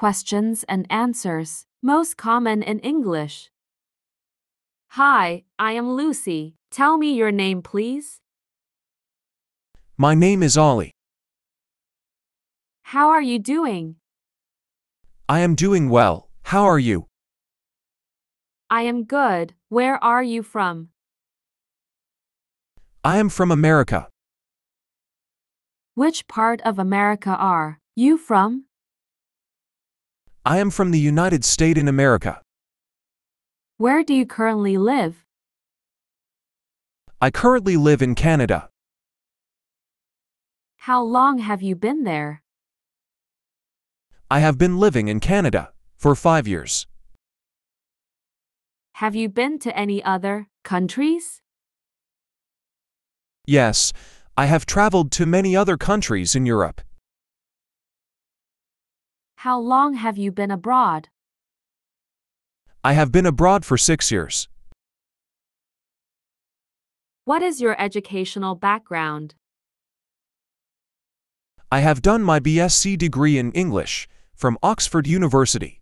questions and answers, most common in English. Hi, I am Lucy. Tell me your name, please. My name is Ollie. How are you doing? I am doing well. How are you? I am good. Where are you from? I am from America. Which part of America are you from? I am from the United States in America. Where do you currently live? I currently live in Canada. How long have you been there? I have been living in Canada for five years. Have you been to any other countries? Yes, I have traveled to many other countries in Europe. How long have you been abroad? I have been abroad for six years. What is your educational background? I have done my BSc degree in English from Oxford University.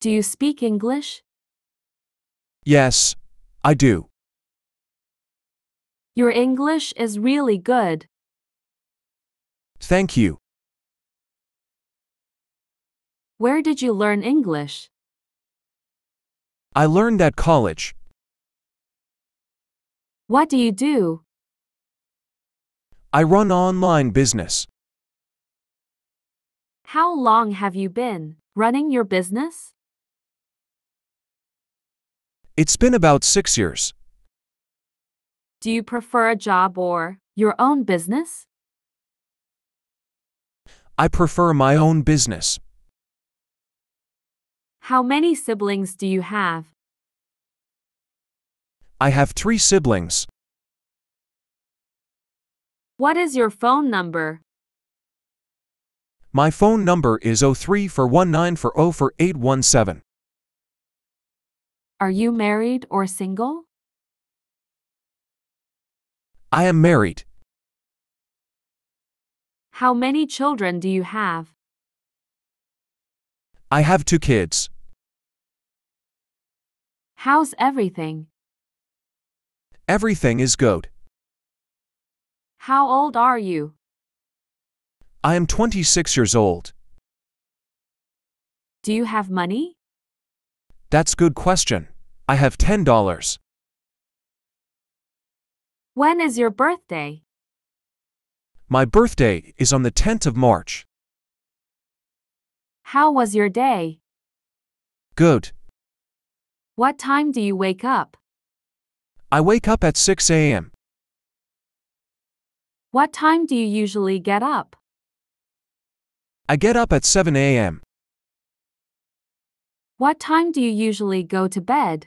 Do you speak English? Yes, I do. Your English is really good. Thank you. Where did you learn English? I learned at college. What do you do? I run online business. How long have you been running your business? It's been about six years. Do you prefer a job or your own business? I prefer my own business. How many siblings do you have? I have three siblings. What is your phone number? My phone number is 03 for 19 for 0 for 817. Are you married or single? I am married. How many children do you have? I have two kids. How's everything? Everything is good. How old are you? I am 26 years old. Do you have money? That's good question. I have $10. When is your birthday? My birthday is on the 10th of March. How was your day? Good. What time do you wake up? I wake up at 6 a.m. What time do you usually get up? I get up at 7 a.m. What time do you usually go to bed?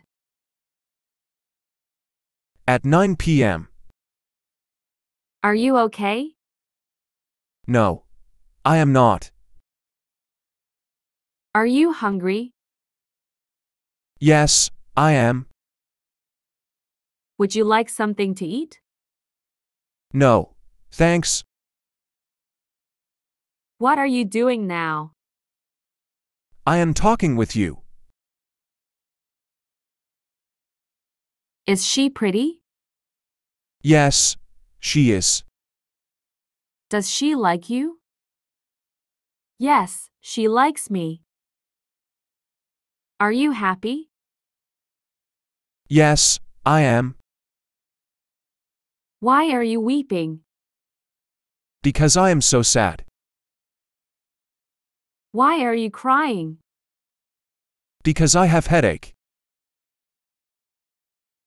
At 9 p.m. Are you okay? No, I am not. Are you hungry? Yes, I am. Would you like something to eat? No, thanks. What are you doing now? I am talking with you. Is she pretty? Yes, she is. Does she like you? Yes, she likes me. Are you happy? Yes, I am. Why are you weeping? Because I am so sad. Why are you crying? Because I have headache.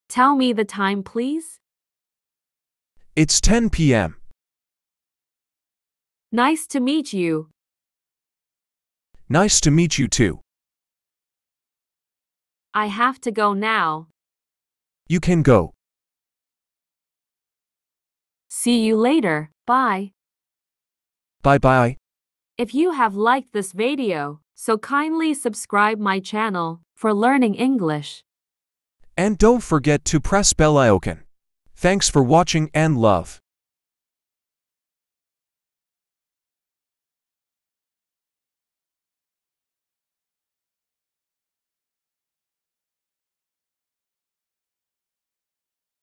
Tell me the time, please. It's 10 p.m. Nice to meet you. Nice to meet you too. I have to go now. You can go. See you later. Bye. Bye bye. If you have liked this video, so kindly subscribe my channel for learning English. And don't forget to press bell icon. Thanks for watching and love.